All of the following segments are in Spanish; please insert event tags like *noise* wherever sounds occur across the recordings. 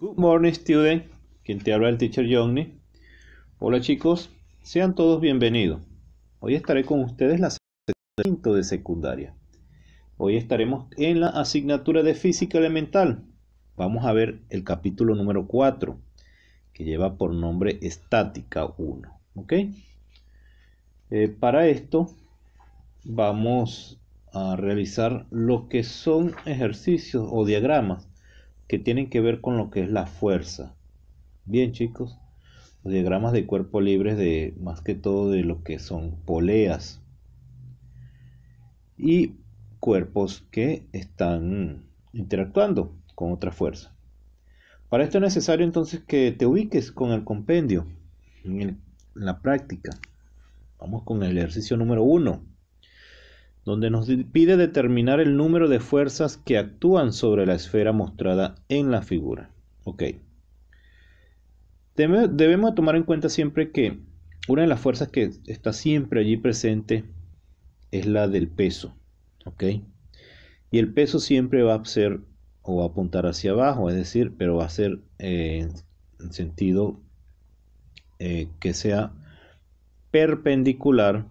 Good morning, student. Quien te habla el teacher Johnny. Hola, chicos. Sean todos bienvenidos. Hoy estaré con ustedes la de secundaria. Hoy estaremos en la asignatura de física elemental. Vamos a ver el capítulo número 4, que lleva por nombre estática 1. ¿Ok? Eh, para esto vamos a realizar lo que son ejercicios o diagramas que tienen que ver con lo que es la fuerza. Bien chicos, los diagramas de cuerpo libres de más que todo de lo que son poleas y cuerpos que están interactuando con otra fuerza. Para esto es necesario entonces que te ubiques con el compendio en, la práctica. Vamos con el ejercicio número 1 donde nos pide determinar el número de fuerzas que actúan sobre la esfera mostrada en la figura. Debemos tomar en cuenta siempre que una de las fuerzas que está siempre allí presente es la del peso. Y el peso siempre va a ser o va a apuntar hacia abajo, es decir, pero va a ser eh, en sentido eh, que sea perpendicular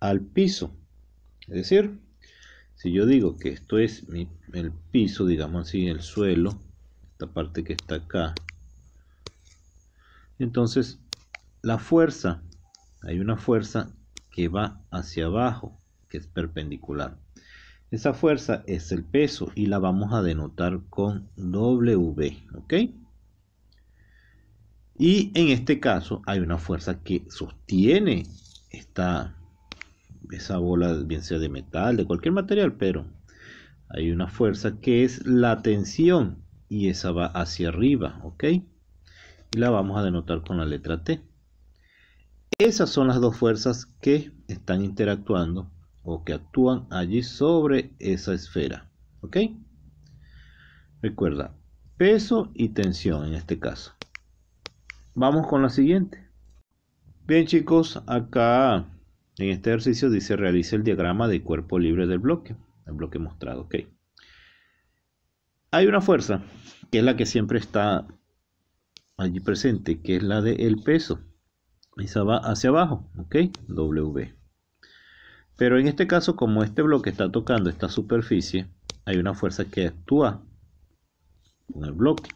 al piso. Es decir, si yo digo que esto es el piso, digamos así, el suelo, esta parte que está acá, entonces la fuerza, hay una fuerza que va hacia abajo, que es perpendicular. Esa fuerza es el peso y la vamos a denotar con W, ¿ok? Y en este caso hay una fuerza que sostiene esta, esa bola, bien sea de metal, de cualquier material, pero hay una fuerza que es la tensión y esa va hacia arriba, ¿ok? Y la vamos a denotar con la letra T. Esas son las dos fuerzas que están interactuando o que actúan allí sobre esa esfera, ¿ok? Recuerda, peso y tensión en este caso. Vamos con la siguiente. Bien chicos, acá en este ejercicio dice realice el diagrama de cuerpo libre del bloque, el bloque mostrado, ok. Hay una fuerza que es la que siempre está allí presente, que es la del peso. Esa va hacia abajo, ok, W. Pero en este caso, como este bloque está tocando esta superficie, hay una fuerza que actúa con el bloque.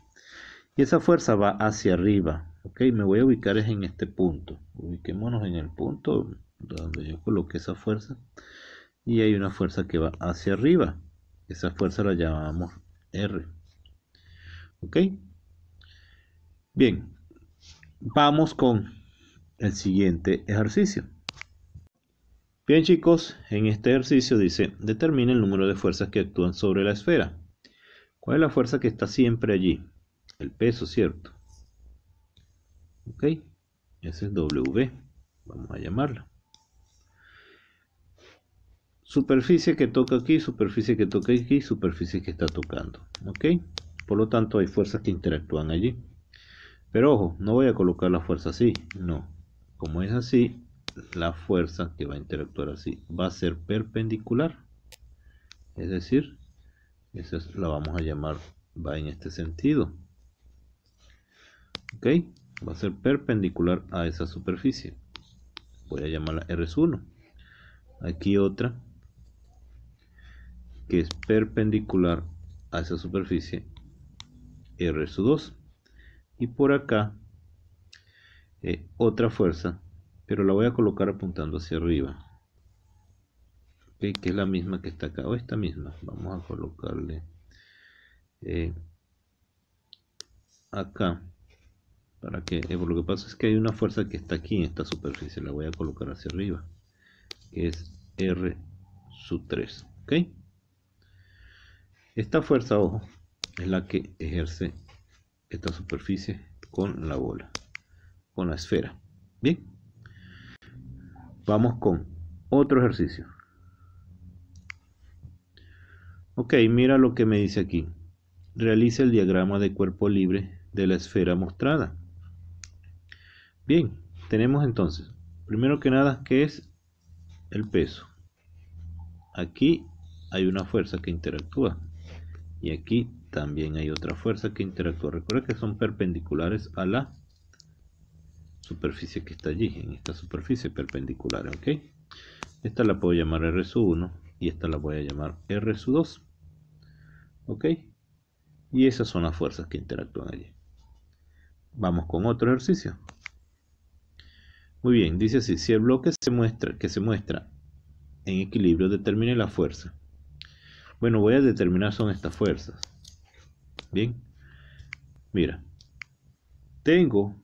Y esa fuerza va hacia arriba, ok, me voy a ubicar en este punto. Ubiquémonos en el punto donde yo coloque esa fuerza y hay una fuerza que va hacia arriba esa fuerza la llamamos R ok bien vamos con el siguiente ejercicio bien chicos en este ejercicio dice determina el número de fuerzas que actúan sobre la esfera cuál es la fuerza que está siempre allí el peso cierto ok ese es W vamos a llamarlo superficie que toca aquí, superficie que toca aquí, superficie que está tocando. ¿Ok? Por lo tanto, hay fuerzas que interactúan allí. Pero ojo, no voy a colocar la fuerza así, no. Como es así, la fuerza que va a interactuar así va a ser perpendicular. Es decir, esa la vamos a llamar, va en este sentido. ¿Ok? Va a ser perpendicular a esa superficie. Voy a llamarla R1. Aquí otra que es perpendicular a esa superficie R 2 y por acá eh, otra fuerza pero la voy a colocar apuntando hacia arriba que es la misma que está acá o esta misma vamos a colocarle eh, acá para que eh, lo que pasa es que hay una fuerza que está aquí en esta superficie la voy a colocar hacia arriba que es R sub 3 ok esta fuerza, ojo, es la que ejerce esta superficie con la bola, con la esfera. Bien, vamos con otro ejercicio. Ok, mira lo que me dice aquí. Realiza el diagrama de cuerpo libre de la esfera mostrada. Bien, tenemos entonces, primero que nada, ¿qué es el peso? Aquí hay una fuerza que interactúa y aquí también hay otra fuerza que interactúa. Recuerda que son perpendiculares a la superficie que está allí, en esta superficie perpendicular, ¿ok? Esta la puedo llamar R1 y esta la voy a llamar R2, ¿ok? Y esas son las fuerzas que interactúan allí. Vamos con otro ejercicio. Muy bien, dice así, si el bloque se muestra, que se muestra en equilibrio, determine la fuerza bueno, voy a determinar son estas fuerzas. Bien. Mira. Tengo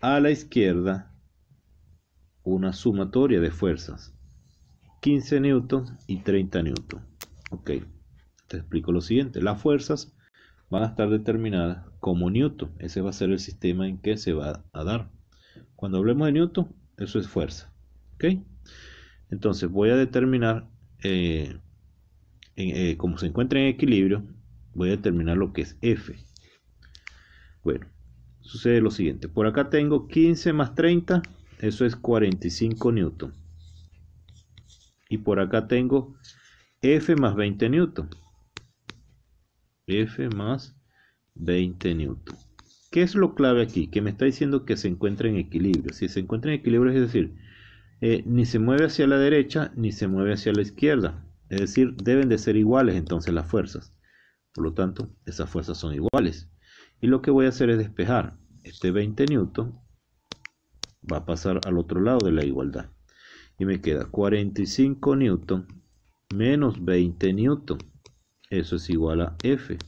a la izquierda una sumatoria de fuerzas. 15 newton y 30 newton. Ok. Te explico lo siguiente. Las fuerzas van a estar determinadas como newton. Ese va a ser el sistema en que se va a dar. Cuando hablemos de newton, eso es fuerza. Ok. Entonces voy a determinar... Eh, eh, como se encuentra en equilibrio, voy a determinar lo que es F. Bueno, sucede lo siguiente. Por acá tengo 15 más 30, eso es 45 newton. Y por acá tengo F más 20 newton. F más 20 newton. ¿Qué es lo clave aquí? Que me está diciendo que se encuentra en equilibrio. Si se encuentra en equilibrio, es decir, eh, ni se mueve hacia la derecha ni se mueve hacia la izquierda. Es decir, deben de ser iguales entonces las fuerzas. Por lo tanto, esas fuerzas son iguales. Y lo que voy a hacer es despejar este 20 newton. Va a pasar al otro lado de la igualdad. Y me queda 45 newton menos 20 newton. Eso es igual a F.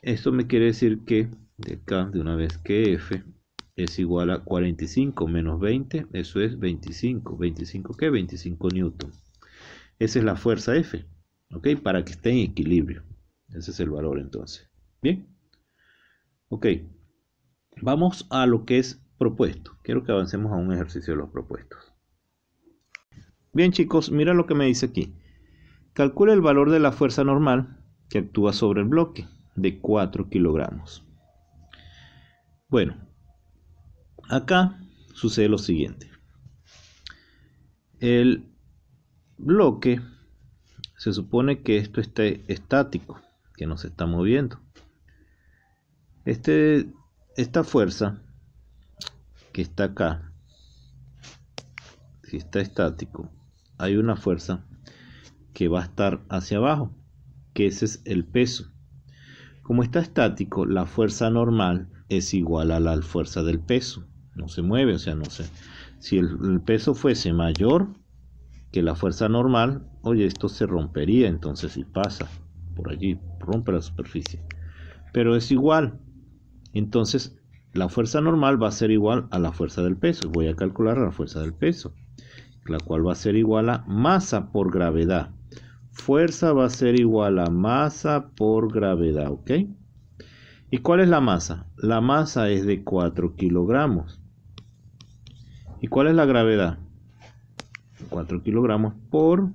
Esto me quiere decir que de acá, de una vez que F es igual a 45 menos 20, eso es 25. ¿25 qué? 25 newton. Esa es la fuerza F, ¿ok? Para que esté en equilibrio. Ese es el valor entonces. Bien. Ok. Vamos a lo que es propuesto. Quiero que avancemos a un ejercicio de los propuestos. Bien chicos, mira lo que me dice aquí. Calcule el valor de la fuerza normal que actúa sobre el bloque de 4 kilogramos. Bueno, acá sucede lo siguiente. El bloque, se supone que esto esté estático, que no se está moviendo. Este, esta fuerza que está acá, si está estático, hay una fuerza que va a estar hacia abajo, que ese es el peso. Como está estático, la fuerza normal es igual a la fuerza del peso. No se mueve, o sea, no sé. Si el peso fuese mayor que la fuerza normal, oye, esto se rompería, entonces si pasa por allí, rompe la superficie. Pero es igual. Entonces, la fuerza normal va a ser igual a la fuerza del peso. Voy a calcular la fuerza del peso, la cual va a ser igual a masa por gravedad. Fuerza va a ser igual a masa por gravedad, ¿ok? ¿Y cuál es la masa? La masa es de 4 kilogramos. ¿Y cuál es la gravedad? 4 kilogramos por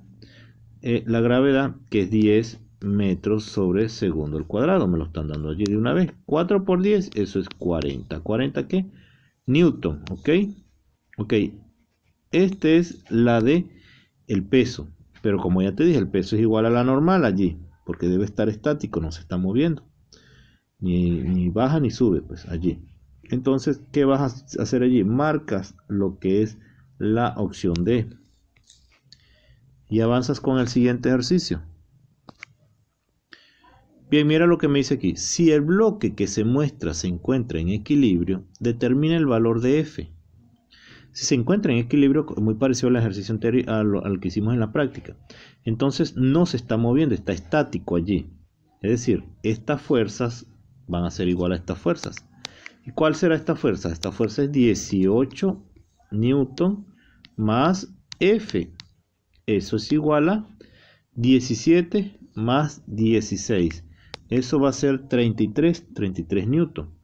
eh, la gravedad que es 10 metros sobre segundo al cuadrado. Me lo están dando allí de una vez. 4 por 10, eso es 40. ¿40 qué? Newton, ¿ok? Ok, esta es la de el peso. Pero como ya te dije, el peso es igual a la normal allí, porque debe estar estático, no se está moviendo. Ni, ni baja ni sube, pues allí. Entonces, ¿qué vas a hacer allí? Marcas lo que es la opción D y avanzas con el siguiente ejercicio. Bien, mira lo que me dice aquí. Si el bloque que se muestra se encuentra en equilibrio, determina el valor de f. Si se encuentra en equilibrio, muy parecido al ejercicio anterior al, que hicimos en la práctica, entonces no se está moviendo, está estático allí. Es decir, estas fuerzas van a ser igual a estas fuerzas. ¿Y cuál será esta fuerza? Esta fuerza es 18 newton más F, eso es igual a 17 más 16. Eso va a ser 33, 33 newton.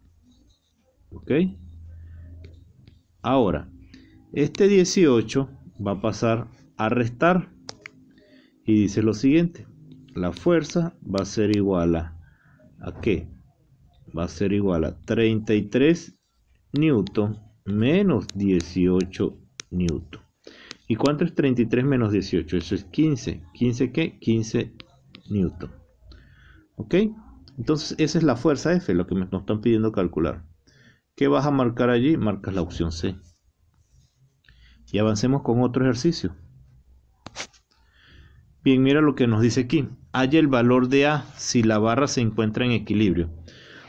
¿Ok? Ahora, este 18 va a pasar a restar. Y dice lo siguiente. La fuerza va a ser igual a... ¿A qué? Va a ser igual a 33 newton menos 18 newton. ¿Y cuánto es 33 menos 18? Eso es 15. ¿15 qué? 15 newton. ¿Ok? Entonces esa es la fuerza F, lo que nos están pidiendo calcular. ¿Qué vas a marcar allí? Marcas la opción C. Y avancemos con otro ejercicio. Bien, mira lo que nos dice aquí. Halla el valor de A si la barra se encuentra en equilibrio.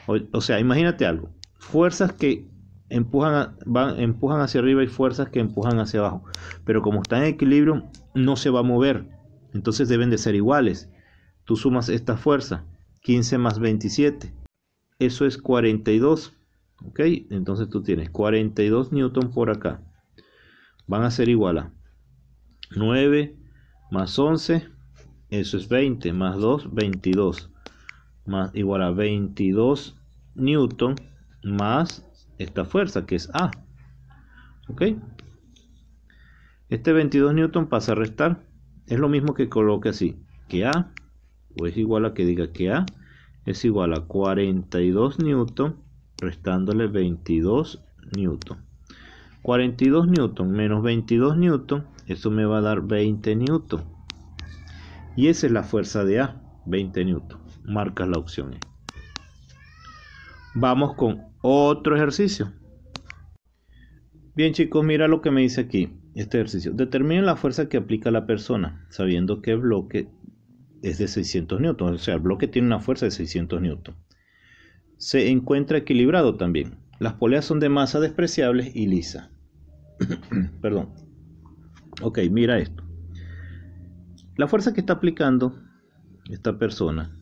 o sea, imagínate algo. Fuerzas que empujan, empujan hacia arriba y fuerzas que empujan hacia abajo. Pero como está en equilibrio, no se va a mover. Entonces deben de ser iguales. Tú sumas esta fuerza, 15 más 27. Eso es 42. ¿Ok? Entonces tú tienes 42 newton por acá. Van a ser igual a 9 más 11. Eso es 20. Más 2, 22. Más, igual a 22 newton más esta fuerza que es A. ¿Ok? Este 22 newton pasa a restar. Es lo mismo que coloque así, que A, o es igual a que diga que A es igual a 42 newton restándole 22 newton. 42 newton menos 22 newton, eso me va a dar 20 newton. Y esa es la fuerza de A, 20 newton. Marcas la opción E. Vamos con otro ejercicio. Bien chicos, mira lo que me dice aquí, este ejercicio. determina la fuerza que aplica la persona, sabiendo que el bloque es de 600 newton. O sea, el bloque tiene una fuerza de 600 newton. Se encuentra equilibrado también. Las poleas son de masa despreciable y lisa. *coughs* Perdón. Ok, mira esto. La fuerza que está aplicando esta persona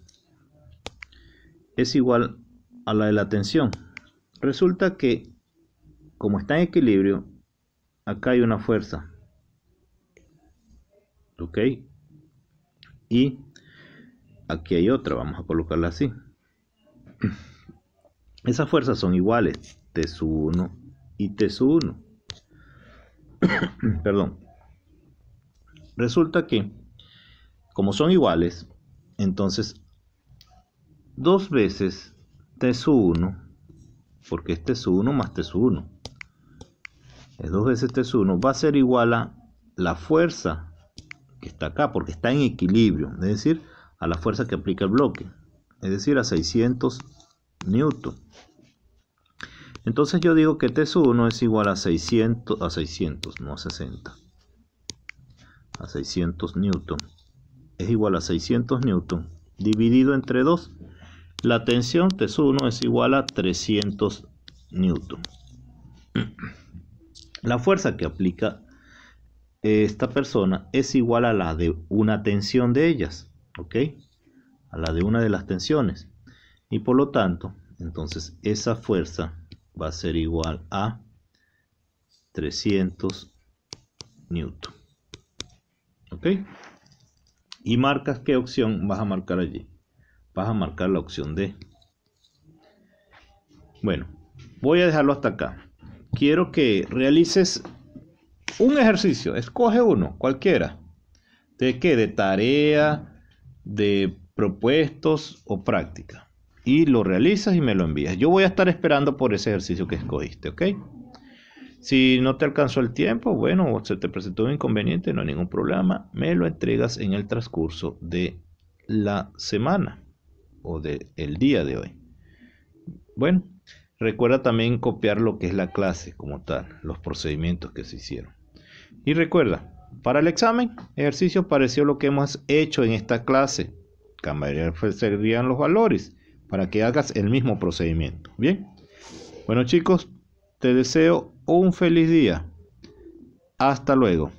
es igual a la de la tensión. Resulta que, como está en equilibrio, acá hay una fuerza. ¿Ok? Y aquí hay otra, vamos a colocarla así. *clears throat* Esas fuerzas son iguales, T sub 1 y T sub 1. *clears throat* Perdón. Resulta que, como son iguales, entonces dos veces T sub 1 porque este es T1 más T1 este es 2 veces T1 este va a ser igual a la fuerza que está acá porque está en equilibrio es decir a la fuerza que aplica el bloque es decir a 600 newton entonces yo digo que T1 es igual a 600 a 600 no a 60 a 600 newton es igual a 600 newton dividido entre 2 la tensión T1 es igual a 300 newton. La fuerza que aplica esta persona es igual a la de una tensión de ellas, ¿ok? A la de una de las tensiones. Y por lo tanto, entonces esa fuerza va a ser igual a 300 newton. ¿Ok? Y marcas qué opción vas a marcar allí vas a marcar la opción D. Bueno, voy a dejarlo hasta acá. Quiero que realices un ejercicio, escoge uno, cualquiera. ¿De qué? De tarea, de propuestos o práctica. Y lo realizas y me lo envías. Yo voy a estar esperando por ese ejercicio que escogiste, ¿ok? Si no te alcanzó el tiempo, bueno, o se te presentó un inconveniente, no hay ningún problema, me lo entregas en el transcurso de la semana o del día de hoy. Bueno, recuerda también copiar lo que es la clase como tal, los procedimientos que se hicieron. Y recuerda, para el examen, ejercicio pareció lo que hemos hecho en esta clase. Cambiarían los valores para que hagas el mismo procedimiento. Bien. Bueno chicos, te deseo un feliz día. Hasta luego.